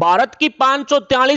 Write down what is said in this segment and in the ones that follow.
भारत की पांच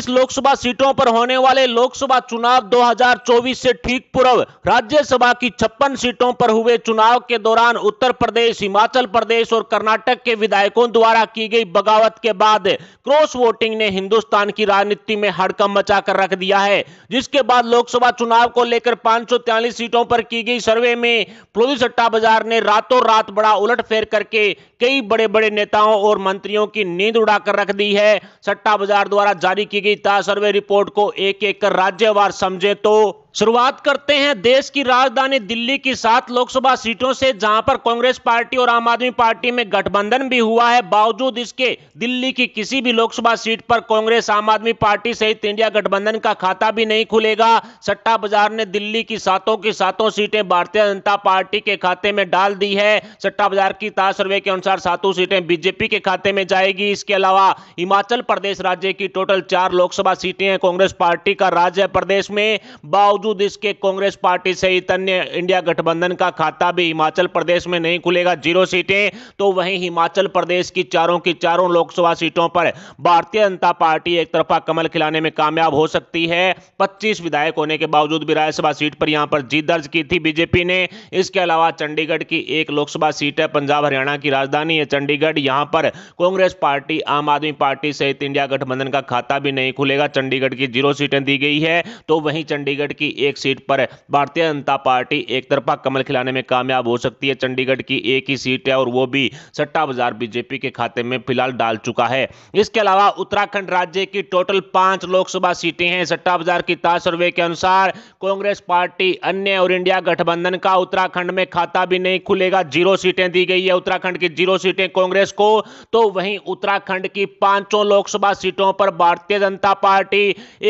लोकसभा सीटों पर होने वाले लोकसभा चुनाव 2024 से ठीक पूर्व राज्यसभा की छप्पन सीटों पर हुए चुनाव के दौरान उत्तर प्रदेश हिमाचल प्रदेश और कर्नाटक के विधायकों द्वारा की गई बगावत के बाद क्रॉस वोटिंग ने हिंदुस्तान की राजनीति में हड़कम मचा कर रख दिया है जिसके बाद लोकसभा चुनाव को लेकर पांच सीटों पर की गई सर्वे में पुलिस सट्टा बाजार ने रातों रात बड़ा उलट करके कई बड़े बड़े नेताओं और मंत्रियों की नींद उड़ा कर रख दी है सट्टा बाजार द्वारा जारी की गई सर्वे रिपोर्ट को एक एक कर राज्यवार समझे तो शुरुआत करते हैं देश की राजधानी दिल्ली की सात लोकसभा सीटों से जहां पर कांग्रेस पार्टी और आम आदमी पार्टी में गठबंधन भी हुआ है बावजूद इसके दिल्ली की किसी भी लोकसभा सीट पर कांग्रेस आम आदमी पार्टी सहित इंडिया गठबंधन का खाता भी नहीं खुलेगा सट्टा बाजार ने दिल्ली की सातों की सातों सीटें भारतीय जनता पार्टी के खाते में डाल दी है सट्टा बाजार की ताज सर्वे के अनुसार सातों सीटें बीजेपी के खाते में जाएगी इसके अलावा हिमाचल प्रदेश राज्य की टोटल चार लोकसभा सीटें हैं कांग्रेस पार्टी का राज्य प्रदेश में बावजूद बावजूद इसके कांग्रेस पार्टी सहित अन्य इंडिया गठबंधन का खाता भी हिमाचल प्रदेश में नहीं खुलेगा जीरो सीटें तो वहीं हिमाचल प्रदेश की चारों की चारों लोकसभा सीटों पर भारतीय जनता पार्टी एक तरफा कमल खिलाने में कामयाब हो सकती है पच्चीस विधायक होने के बावजूद भी राज्यसभा सीट पर यहां पर जीत दर्ज की थी बीजेपी ने इसके अलावा चंडीगढ़ की एक लोकसभा सीट है पंजाब हरियाणा की राजधानी है चंडीगढ़ यहां पर कांग्रेस पार्टी आम आदमी पार्टी सहित इंडिया गठबंधन का खाता भी नहीं खुलेगा चंडीगढ़ की जीरो सीटें दी गई है तो वहीं चंडीगढ़ की की एक सीट पर भारतीय जनता पार्टी एक तरफा कमल खिलाने में कामयाब हो सकती है चंडीगढ़ की एक ही सीट है और वो भी सट्टा बाजार बीजेपी के खाते में फिलहाल डाल चुका है इसके अलावा उत्तराखंड राज्य की टोटल पांच लोकसभा सीटें हैं सट्टा बाजार की ताज सर्वे के अनुसार कांग्रेस पार्टी अन्य और इंडिया गठबंधन का उत्तराखंड में खाता भी नहीं खुलेगा जीरो सीटें दी गई है उत्तराखंड की जीरो सीटें कांग्रेस को तो वहीं उत्तराखंड की पांचों लोकसभा सीटों पर भारतीय जनता पार्टी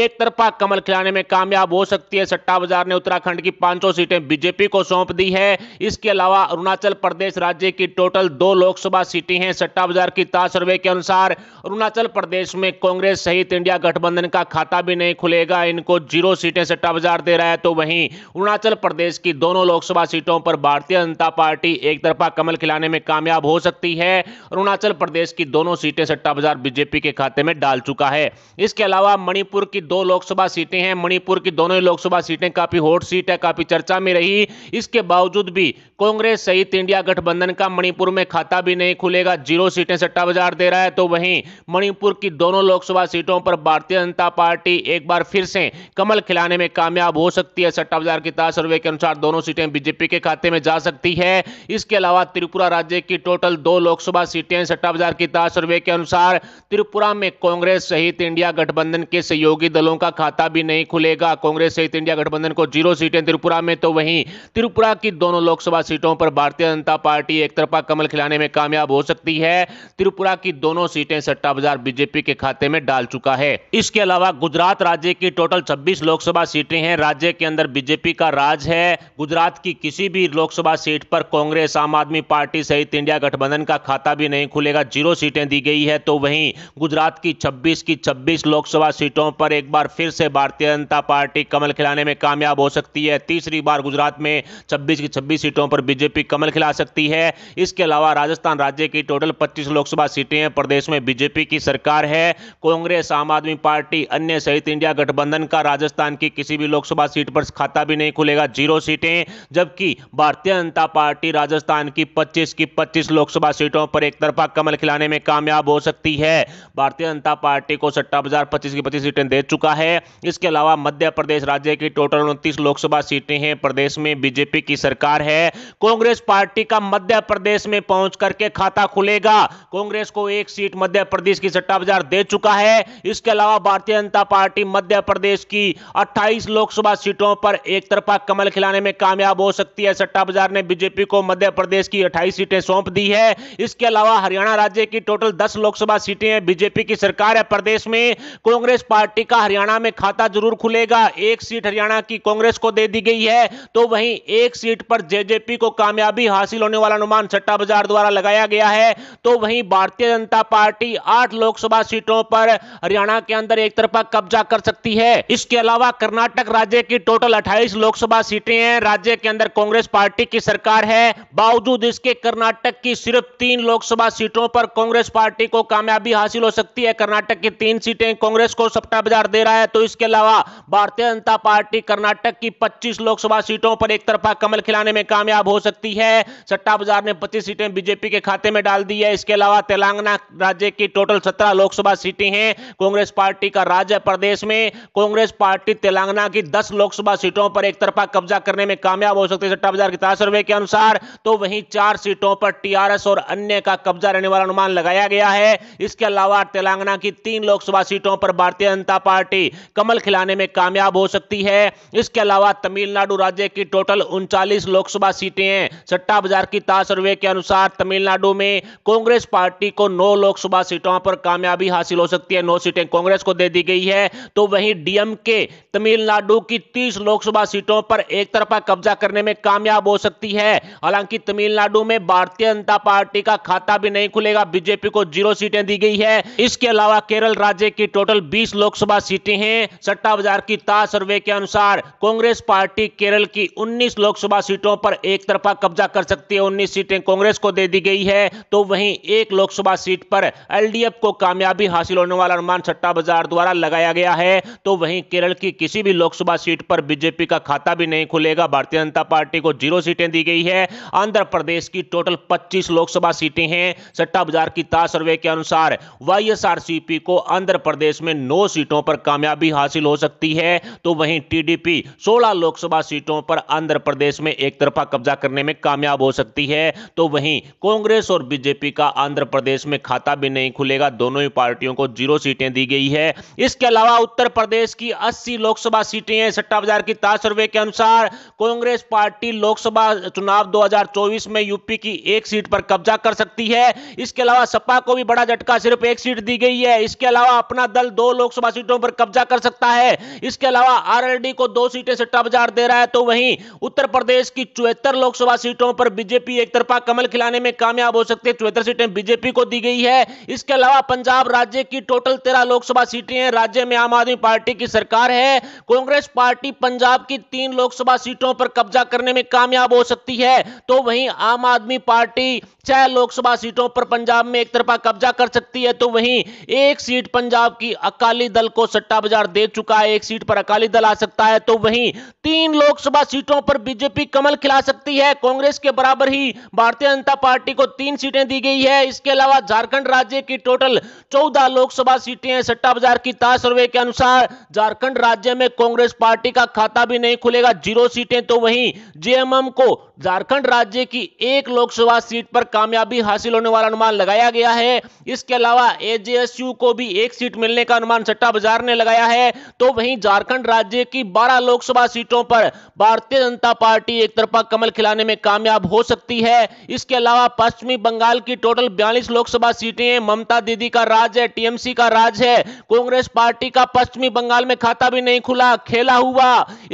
एक तरफा कमल खिलाने में कामयाब हो सकती है सट्टा बाजार ने उत्तराखंड की पांचों सीटें बीजेपी को सौंप दी है इसके अलावा अरुणाचल प्रदेश राज्य की टोटल दो लोकसभा सीटें हैं सट्टा बाजार की ताज सर्वे के अनुसार अरुणाचल प्रदेश में कांग्रेस सहित इंडिया गठबंधन का खाता भी नहीं खुलेगा इनको जीरो सीटें सट्टा बाजार दे रहा है तो वहीं अरुणाचल प्रदेश की दोनों लोकसभा सीटों पर भारतीय जनता पार्टी एक तरफा कमल खिलाने में कामयाब हो सकती है अरुणाचल प्रदेश की दोनों सीटें सट्टा बाजार बीजेपी के खाते में डाल चुका है इसके अलावा मणिपुर की दो लोकसभा सीटें हैं मणिपुर की दोनों लोकसभा लोकसभा सीटें काफी हॉट सीट है काफी चर्चा में रही इसके बावजूद भी कांग्रेस सहित इंडिया गठबंधन का मणिपुर में खाता भी नहीं खुलेगा जीरो सीटें सट्टा बाजार दे रहा है तो वहीं मणिपुर की दोनों लोकसभा सीटों पर भारतीय जनता पार्टी एक बार फिर से कमल खिलाने में कामयाब हो सकती है सट्टा बाजार की ताज सर्वे के अनुसार दोनों सीटें बीजेपी के खाते में जा सकती है इसके अलावा त्रिपुरा राज्य की टोटल दो लोकसभा सीटें सट्टा बाजार की ताज सर्वे के अनुसार त्रिपुरा में कांग्रेस सहित इंडिया गठबंधन के सहयोगी दलों का खाता भी नहीं खुलेगा कांग्रेस सहित इंडिया गठबंधन को जीरो सीटें त्रिपुरा में तो वहीं त्रिपुरा की दोनों लोकसभा सीटों पर भारतीय जनता पार्टी एक तरफा कमल खिलाने में कामयाब हो सकती है त्रिपुरा की दोनों सीटें सट्टा बाजार बीजेपी के खाते में डाल चुका है इसके अलावा गुजरात राज्य की टोटल छब्बीस लोकसभा सीटें हैं राज्य के अंदर बीजेपी का राज है गुजरात की किसी भी लोकसभा सीट पर कांग्रेस आम आदमी पार्टी सहित इंडिया गठबंधन का खाता भी नहीं खुलेगा जीरो सीटें दी गई है तो वहीं गुजरात की 26 की 26 लोकसभा सीटों पर एक बार फिर से भारतीय जनता पार्टी कमल खिलाने बनाने में कामयाब हो सकती है तीसरी बार गुजरात में छब्बीस की छब्बीस सीटों पर बीजेपी कमल खिला सकती है इसके अलावा राजस्थान राज्य की टोटल पच्चीस लोकसभा सीटें हैं प्रदेश में बीजेपी की सरकार है कांग्रेस आम आदमी पार्टी अन्य सहित इंडिया गठबंधन का राजस्थान की किसी भी लोकसभा सीट पर खाता भी नहीं खुलेगा जीरो सीटें जबकि भारतीय जनता पार्टी राजस्थान की 25 की 25 लोकसभा सीटों पर एक तरफा कमल खिलाने में कामयाब हो सकती है भारतीय जनता पार्टी को सट्टा बाजार पच्चीस की पच्चीस सीटें दे चुका है इसके अलावा मध्य प्रदेश राज्य की की टोटल उनतीस लोकसभा सीटें हैं प्रदेश में बीजेपी की सरकार है कांग्रेस पार्टी का मध्य प्रदेश में पहुंच करके खाता खुलेगा कांग्रेस को एक सीट मध्य प्रदेश की सट्टा बाजार दे चुका है इसके अलावा भारतीय जनता पार्टी मध्य प्रदेश की अट्ठाईस लोकसभा सीटों पर एक तरफा कमल खिलाने में कामयाब हो सकती है सट्टा बाजार ने बीजेपी को मध्य प्रदेश की अट्ठाईस सीटें सौंप दी है इसके अलावा हरियाणा राज्य की टोटल दस लोकसभा सीटें हैं बीजेपी की सरकार है प्रदेश में कांग्रेस पार्टी का हरियाणा में खाता जरूर खुलेगा एक सीट हरियाणा की कांग्रेस को दे दी गई है तो वहीं एक सीट पर जेजेपी को कामयाबी हासिल होने वाला अनुमान सट्टा बाजार द्वारा लगाया गया है तो वहीं भारतीय जनता पार्टी आठ लोकसभा सीटों पर हरियाणा के अंदर एक तरफा कब्जा कर सकती है इसके अलावा कर्नाटक राज्य की टोटल अट्ठाईस लोकसभा सीटें हैं राज्य के अंदर कांग्रेस पार्टी की सरकार है बावजूद इसके कर्नाटक की सिर्फ तीन लोकसभा सीटों पर कांग्रेस पार्टी को कामयाबी हासिल हो सकती है कर्नाटक की तीन सीटें कांग्रेस को सप्टा बाजार दे रहा है तो इसके अलावा भारतीय जनता पार्टी पार्टी कर्नाटक की 25 लोकसभा सीटों पर एक तरफा कमल खिलाने में कामयाब हो सकती है सट्टा बाजार ने 25 सीटें बीजेपी के खाते में डाल दी है इसके अलावा तेलंगाना राज्य की टोटल 17 लोकसभा सीटें हैं कांग्रेस पार्टी का राज्य प्रदेश में कांग्रेस पार्टी तेलंगाना की दस लोकसभा सीटों पर एक तरफा कब्जा करने में कामयाब हो सकती है सट्टा बाजार के तासरवे के अनुसार तो वहीं चार सीटों पर टीआरएस और अन्य का कब्जा रहने वाला अनुमान लगाया गया है इसके अलावा तेलंगाना की तीन लोकसभा सीटों पर भारतीय जनता पार्टी कमल खिलाने में कामयाब हो सकती है है इसके अलावा तमिलनाडु राज्य की टोटल उनचालीस लोकसभा सीटें हैं सट्टा बाजार की ताज सर्वे के अनुसार तमिलनाडु में कांग्रेस पार्टी को नौ लोकसभा सीटों पर कामयाबी हासिल हो सकती है नौ सीटें कांग्रेस को दे दी गई है तो वहीं डीएम के तमिलनाडु की तीस लोकसभा सीटों पर एक तरफा कब्जा करने में कामयाब हो सकती है हालांकि तमिलनाडु में भारतीय जनता पार्टी का खाता भी नहीं खुलेगा बीजेपी को जीरो सीटें दी गई है इसके अलावा केरल राज्य की टोटल बीस लोकसभा सीटें हैं सट्टा बाजार की ताज सर्वे के अनुसार कांग्रेस पार्टी केरल की 19 लोकसभा सीटों पर एक तरफा कब्जा कर सकती है 19 सीटें कांग्रेस को दे दी गई है तो वहीं एक लोकसभा सीट पर एलडीएफ को कामयाबी हासिल होने वाला अनुमान सट्टा बाजार द्वारा लगाया गया है तो वहीं केरल की किसी भी लोकसभा सीट पर बीजेपी का खाता भी नहीं खुलेगा भारतीय जनता पार्टी को जीरो सीटें दी गई है आंध्र प्रदेश की टोटल पच्चीस लोकसभा सीटें हैं सट्टा बाजार की ताज सर्वे के अनुसार वाई को आंध्र प्रदेश में नौ सीटों पर कामयाबी हासिल हो सकती है तो वहीं टीडीपी 16 लोकसभा सीटों पर आंध्र प्रदेश में एक तरफा कब्जा करने में कामयाब हो सकती है तो वहीं कांग्रेस और बीजेपी का आंध्र प्रदेश में खाता भी नहीं खुलेगा दोनों ही पार्टियों को जीरो सीटें दी गई है इसके अलावा उत्तर प्रदेश की अस्सी लोकसभा सीटें हैं सट्टा बाजार की ताज सर्वे के अनुसार कांग्रेस पार्टी लोकसभा चुनाव दो में यूपी की एक सीट पर कब्जा कर सकती है इसके अलावा सपा को भी बड़ा झटका सिर्फ एक सीट दी गई है इसके अलावा अपना दल दो लोकसभा सीटों पर कब्जा कर सकता है इसके अलावा आर आरजेडी को दो सीटें से टप जार दे रहा है तो वहीं उत्तर प्रदेश की चौहत्तर लोकसभा सीटों पर बीजेपी एक तरफा कमल खिलाने में कामयाब हो सकती है चौहत्तर सीटें बीजेपी को दी गई है इसके अलावा पंजाब राज्य की टोटल तेरह लोकसभा सीटें हैं राज्य में आम आदमी पार्टी की सरकार है कांग्रेस पार्टी पंजाब की तीन लोकसभा सीटों पर कब्जा करने में कामयाब हो सकती है तो वहीं आम आदमी पार्टी छह लोकसभा सीटों पर पंजाब में एक तरफा कब्जा कर सकती है तो वहीं एक सीट पंजाब की अकाली दल को सट्टा बाजार दे चुका है एक सीट पर अकाली दल आ सकती सकता है तो वहीं तीन लोकसभा सीटों पर बीजेपी कमल खिला सकती है कांग्रेस के बराबर ही भारतीय जनता पार्टी को तीन सीटें दी गई है इसके अलावा झारखंड राज्य की टोटल चौदह लोकसभा सीटें हैं सट्टा बाजार की ताज सर्वे के अनुसार झारखंड राज्य में कांग्रेस पार्टी का खाता भी नहीं खुलेगा जीरो सीटें तो वही जेएमएम को झारखंड राज्य की एक लोकसभा सीट पर कामयाबी हासिल होने वाला अनुमान लगाया गया है इसके अलावा एजेएसयू को भी एक सीट मिलने का अनुमान सट्टा बाजार ने लगाया है तो वहीं झारखंड राज्य की कि 12 लोकसभा सीटों पर भारतीय जनता पार्टी एक तरफा कमल खिलाने में कामयाब हो सकती है इसके अलावा पश्चिमी बंगाल की टोटल बयालीस लोकसभा सीटें हैं ममता दीदी का राज है टीएमसी का राज है कांग्रेस पार्टी का पश्चिमी बंगाल में खाता भी नहीं खुला खेला हुआ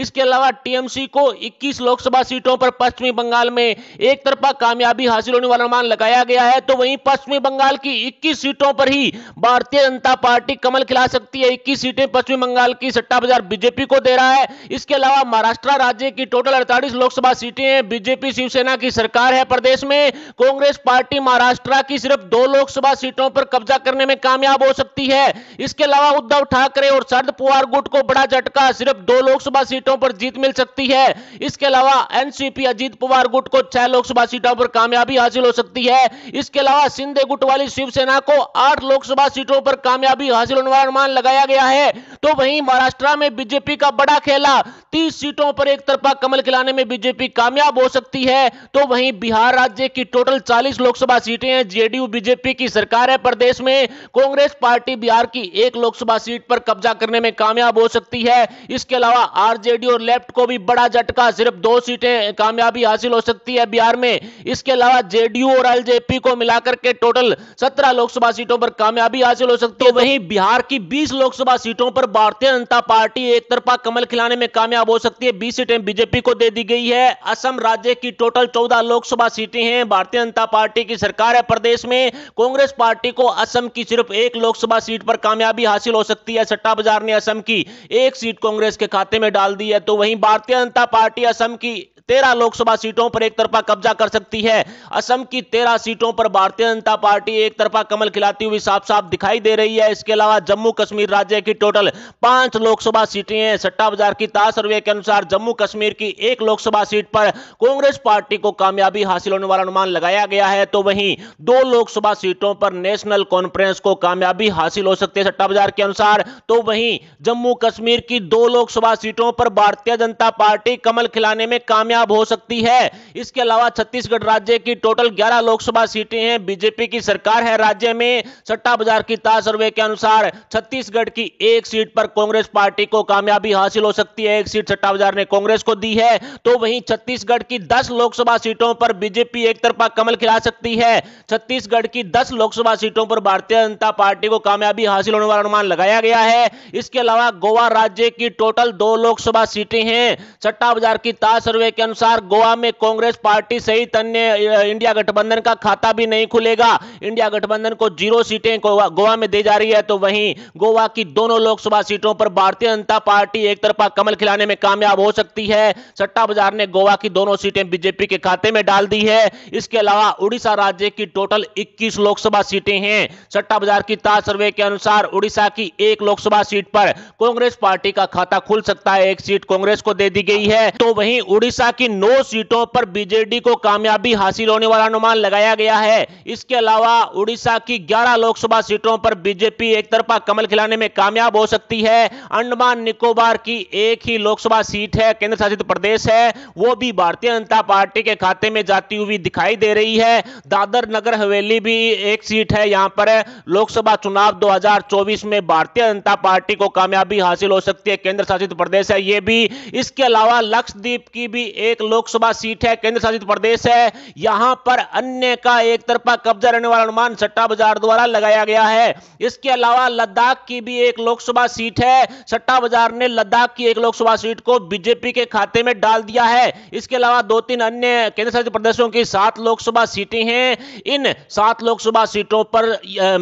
इसके अलावा टीएमसी को इक्कीस लोकसभा सीटों पर पश्चिमी बंगाल में एक कामयाबी हासिल होने वाला अनुमान लगाया गया है तो वहीं पश्चिमी बंगाल की इक्कीस सीटों पर ही भारतीय जनता पार्टी कमल खिला सकती है इक्कीस सीटें पश्चिमी बंगाल की सट्टा बाजार बीजेपी को दे रहा है इसके अलावा महाराष्ट्र राज्य की टोटल अड़तालीस लोकसभा सीटें हैं बीजेपी शिवसेना की सरकार है प्रदेश में कांग्रेस पार्टी महाराष्ट्र की सिर्फ दो लोकसभा सीटों पर कब्जा करने में कामयाब हो सकती है इसके अलावा उद्धव ठाकरे और शरद पवार गुट को बड़ा झटका सिर्फ दो लोकसभा सीटों पर जीत मिल सकती है इसके अलावा एनसीपी अजीत पवार गुट को छह लोकसभा सीटों पर कामयाबी हासिल हो सकती है इसके अलावा सिंधे गुट वाली शिवसेना को आठ लोकसभा सीटों पर कामयाबी हासिल होने वाला अनुमान लगाया गया है तो वहीं महाराष्ट्र में बीजेपी का बड़ा खेला तीस सीटों पर एक तरफा कमल खिलाने में बीजेपी कामयाब हो सकती है तो वहीं बिहार राज्य की टोटल चालीस लोकसभा सीटें हैं जेडीयू बीजेपी की सरकार है प्रदेश में कांग्रेस पार्टी बिहार की एक लोकसभा सीट पर कब्जा करने में कामयाब हो सकती है इसके अलावा आरजेडी और लेफ्ट को भी बड़ा झटका सिर्फ दो सीटें कामयाबी हासिल हो सकती है बिहार में इसके अलावा जेडीयू और एलजेपी को मिलाकर के टोटल सत्रह लोकसभा सीटों पर कामयाबी हासिल हो सकती है वहीं बिहार की बीस लोकसभा सीटों पर भारतीय जनता पार्टी एक तरफा कमल खिलाने में कामयाब खराब हो सकती है बीस सीटें बीजेपी को दे दी गई है असम राज्य की टोटल चौदह लोकसभा सीटें हैं भारतीय जनता पार्टी की सरकार है प्रदेश में कांग्रेस पार्टी को असम की सिर्फ एक लोकसभा सीट पर कामयाबी हासिल हो सकती है सट्टा बाजार ने असम की एक सीट कांग्रेस के खाते में डाल दी है तो वहीं भारतीय जनता पार्टी असम की तेरह लोकसभा सीटों पर एक तरफा कब्जा कर सकती है असम की तेरह सीटों पर भारतीय जनता पार्टी एक तरफा कमल खिलाती हुई साफ साफ दिखाई दे रही है इसके अलावा जम्मू कश्मीर राज्य की टोटल पांच लोकसभा सीटें हैं सट्टा बाजार की ताश सर्वे के अनुसार जम्मू कश्मीर की एक लोकसभा सीट पर कांग्रेस पार्टी को कामयाबी हासिल होने वाला अनुमान लगाया गया है तो वहीं दो लोकसभा सीटों पर नेशनल कॉन्फ्रेंस को कामयाबी हासिल हो सकती है सट्टा बाजार के अनुसार तो वहीं जम्मू कश्मीर की दो लोकसभा सीटों पर भारतीय जनता पार्टी कमल खिलाने में कामयाब हो सकती है इसके अलावा छत्तीसगढ़ राज्य की टोटल ग्यारह लोकसभा सीटें हैं बीजेपी की सरकार है राज्य में सट्टा बाजार की ताज सर्वे के अनुसार छत्तीसगढ़ की एक सीट पर कांग्रेस पार्टी को कामयाबी हासिल हो सकती है एक सीट सट्टा बाजार ने कांग्रेस को दी है तो वहीं छत्तीसगढ़ की दस लोकसभा सीटों पर बीजेपी एक तरफा कमल खिला सकती है छत्तीसगढ़ की दस लोकसभा सीटों पर भारतीय जनता पार्टी को कामयाबी हासिल होने वाला अनुमान लगाया गया है इसके अलावा गोवा राज्य की टोटल दो लोकसभा सीटें हैं सट्टा बाजार की ताज सर्वे के अनुसार गोवा में कांग्रेस पार्टी सहित अन्य इंडिया गठबंधन का खाता भी नहीं खुलेगा इंडिया गठबंधन को जीरो सीटें गोवा में दी जा रही है तो वहीं गोवा की दोनों लोकसभा सीटों पर भारतीय जनता पार्टी एक तरफा कमल खिलाने करने में कामयाब हो सकती है सट्टा बाजार ने गोवा की दोनों सीटें बीजेपी के खाते में डाल दी है इसके अलावा उड़ीसा राज्य की टोटल 21 लोकसभा सीटें हैं सट्टा बाजार की ताज सर्वे के अनुसार उड़ीसा की एक लोकसभा सीट पर कांग्रेस पार्टी का खाता खुल सकता है एक सीट कांग्रेस को दे दी गई है तो वही उड़ीसा की नौ सीटों पर बीजेडी को कामयाबी हासिल होने वाला अनुमान लगाया गया है इसके अलावा उड़ीसा की ग्यारह लोकसभा सीटों पर बीजेपी एक तरफा कमल खिलाने में कामयाब हो सकती है अंडमान निकोबार की एक ही लोक लोकसभा सीट है केंद्र शासित प्रदेश है वो भी भारतीय जनता पार्टी के खाते में जाती हुई दिखाई दे रही है दादर नगर हवेली भी एक सीट है यहाँ पर लोकसभा चुनाव 2024 में भारतीय जनता पार्टी को कामयाबी हासिल हो सकती है केंद्र शासित प्रदेश है ये भी इसके अलावा लक्षद्वीप की भी एक लोकसभा सीट है केंद्र शासित प्रदेश है यहाँ पर अन्य का एक तरफा कब्जा रहने वाला अनुमान सट्टा बाजार द्वारा लगाया गया है इसके अलावा लद्दाख की भी एक लोकसभा सीट है सट्टा बाजार ने लद्दाख की एक लोकसभा सीट को बीजेपी के खाते में डाल दिया है इसके अलावा दो तीन अन्य केंद्र शासित प्रदेशों की सात लोकसभा सीटें हैं इन सात लोकसभा सीटों पर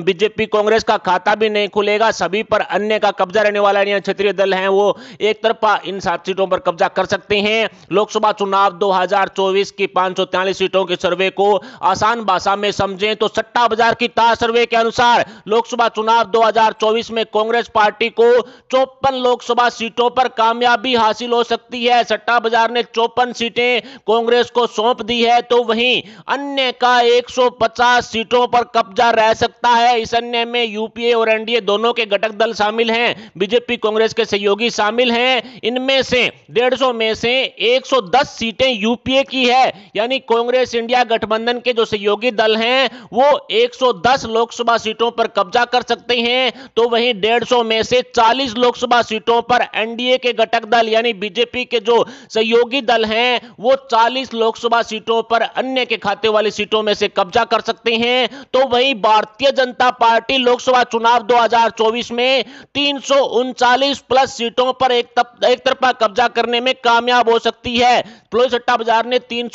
बीजेपी कांग्रेस का खाता भी नहीं खुलेगा सभी पर अन्य का कब्जा रहने वाला है क्षेत्रीय दल है वो एक तरफा इन सात सीटों पर कब्जा कर सकते हैं लोकसभा चुनाव 2024 की पांच सीटों के सर्वे को आसान भाषा में समझें तो सट्टा बाजार की ताज सर्वे के अनुसार लोकसभा चुनाव 2024 में कांग्रेस पार्टी को चौपन लोकसभा सीटों पर कामयाबी भी हासिल हो सकती है सट्टा बाजार ने चौपन सीटें कांग्रेस को सौंप दी है तो वहीं अन्य का 150 सीटों पर कब्जा रह सकता है इस अन्य में यूपीए और एनडीए दोनों के घटक दल शामिल हैं बीजेपी कांग्रेस के सहयोगी शामिल हैं इनमें से 150 में से 110 सीटें यूपीए की है यानी कांग्रेस इंडिया गठबंधन के जो सहयोगी दल हैं वो 110 लोकसभा सीटों पर कब्जा कर सकते हैं तो वहीं डेढ़ में से 40 लोकसभा सीटों पर एनडीए के घटक दल दल यानी बीजेपी के जो सहयोगी दल हैं वो 40 लोकसभा सीटों पर अन्य के खाते वाली सीटों में से कब्जा कर सकते हैं तो वहीं भारतीय जनता पार्टी लोकसभा चुनाव 2024 में तीन प्लस सीटों पर एक, एक तरफा कब्जा करने में कामयाब हो सकती है सट्टा बाजार ने तीन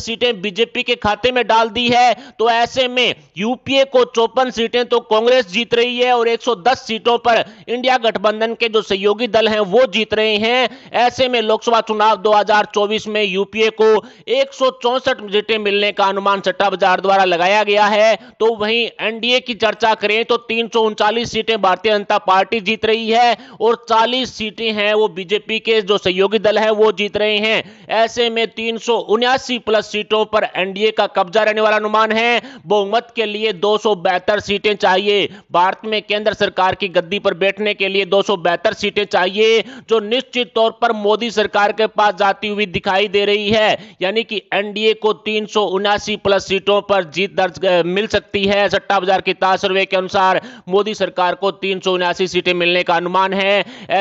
सीटें बीजेपी के खाते में डाल दी है तो ऐसे में यूपीए को चौपन सीटें तो कांग्रेस जीत रही है और 110 सीटों पर इंडिया गठबंधन के जो सहयोगी दल हैं वो जीत रहे हैं ऐसे में लोकसभा चुनाव 2024 में यूपीए को एक सीटें मिलने का अनुमान सट्टा बाजार द्वारा लगाया गया है तो वहीं एनडीए की चर्चा करें तो तीन सीटें भारतीय जनता पार्टी जीत रही है और 40 सीटें हैं वो बीजेपी के जो सहयोगी दल है वो जीत रहे हैं ऐसे में तीन प्लस सीटों पर एनडीए का कब्जा रहने वाला अनुमान है बहुमत के लिए दो सीटें चाहिए भारत में केंद्र सरकार की गद्दी पर बैठने के लिए दो सीटें चाहिए जो निश्चित तौर पर मोदी सरकार के पास जाती हुई दिखाई दे रही है यानी कि एनडीए को तीन प्लस सीटों पर जीत दर्ज मिल सकती है सट्टा बाजार के ताज सर्वे के अनुसार मोदी सरकार को तीन सीटें मिलने का अनुमान है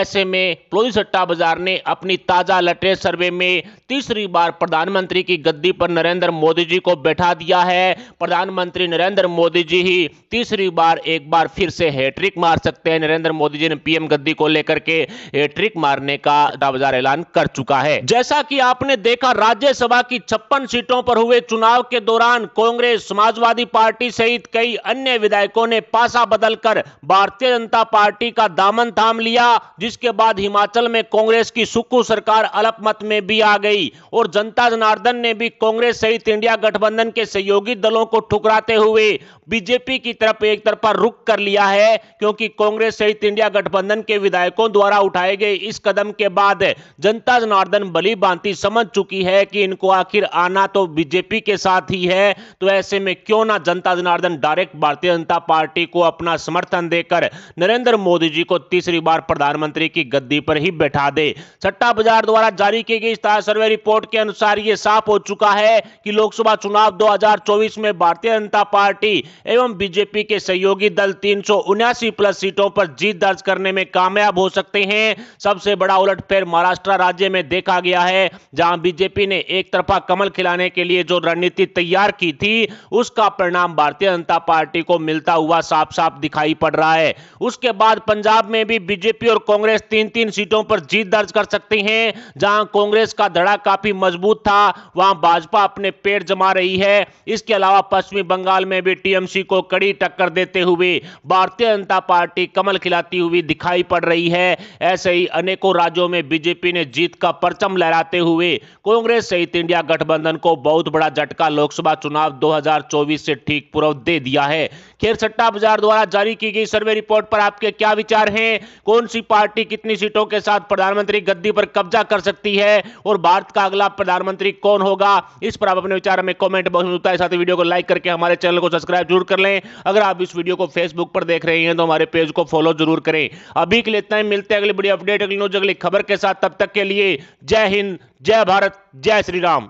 ऐसे में प्लोजी सट्टा बाजार ने अपनी ताजा लटे सर्वे में तीसरी बार प्रधानमंत्री की गद्दी पर नरेंद्र मोदी जी को बैठा दिया है प्रधानमंत्री नरेंद्र मोदी जी ही तीसरी बार एक बार फिर से हैट्रिक मार सकते हैं नरेंद्र मोदी जी ने पीएम गद्दी को लेकर के हैट्रिक मारने का का दावेदार ऐलान कर चुका है जैसा कि आपने देखा राज्यसभा की छप्पन सीटों पर हुए चुनाव के दौरान कांग्रेस समाजवादी पार्टी सहित कई अन्य विधायकों ने पासा बदलकर भारतीय जनता पार्टी का दामन थाम लिया जिसके बाद हिमाचल में कांग्रेस की सुक्कू सरकार अलपमत में भी आ गई और जनता जनार्दन ने भी कांग्रेस सहित इंडिया गठबंधन के सहयोगी दलों को ठुकराते हुए बीजेपी की तरफ एक तरफा रुख कर लिया है क्योंकि कांग्रेस सहित इंडिया गठबंधन के विधायकों द्वारा उठाए गए इस कदम के बाद जनता जनार्दन बली भांति समझ चुकी है कि इनको आखिर आना तो बीजेपी के साथ ही है तो ऐसे में क्यों ना जनता जनार्दन डायरेक्ट भारतीय जनता पार्टी को अपना समर्थन देकर नरेंद्र मोदी जी को तीसरी बार प्रधानमंत्री की गद्दी पर ही बैठा दे सट्टा बाजार द्वारा जारी की गई सर्वे रिपोर्ट के अनुसार ये साफ हो चुका है कि लोकसभा चुनाव 2024 में भारतीय जनता पार्टी एवं बीजेपी के सहयोगी दल तीन प्लस सीटों पर जीत दर्ज करने में कामयाब हो सकते हैं सबसे बड़ा उलट संकट फिर महाराष्ट्र राज्य में देखा गया है जहां बीजेपी ने एक तरफा कमल खिलाने के लिए जो रणनीति तैयार की थी उसका परिणाम भारतीय जनता पार्टी को मिलता हुआ साफ साफ दिखाई पड़ रहा है उसके बाद पंजाब में भी बीजेपी और कांग्रेस तीन तीन सीटों पर जीत दर्ज कर सकती है जहां कांग्रेस का धड़ा काफी मजबूत था वहां भाजपा अपने पेड़ जमा रही है इसके अलावा पश्चिमी बंगाल में भी टीएमसी को कड़ी टक्कर देते हुए भारतीय जनता पार्टी कमल खिलाती हुई दिखाई पड़ रही है ऐसे ही अनेकों राज्यों में बीजेपी ने जीत का परचम लहराते हुए कांग्रेस सहित इंडिया गठबंधन को बहुत बड़ा झटका लोकसभा चुनाव 2024 से ठीक पूर्व दे दिया है खेर सट्टा बाजार द्वारा जारी की गई सर्वे रिपोर्ट पर आपके क्या विचार हैं कौन सी पार्टी कितनी सीटों के साथ प्रधानमंत्री गद्दी पर कब्जा कर सकती है और भारत का अगला प्रधानमंत्री कौन होगा इस पर आप अपने विचार हमें कॉमेंट बॉक्स में बताए साथ ही वीडियो को लाइक करके हमारे चैनल को सब्सक्राइब जरूर कर लें अगर आप इस वीडियो को फेसबुक पर देख रहे हैं तो हमारे पेज को फॉलो जरूर करें अभी के लिए इतना ही मिलते हैं अगली बड़ी अपडेट अगली न्यूज अगली खबर खबर के साथ तब तक के लिए जय हिंद जय भारत जय श्री राम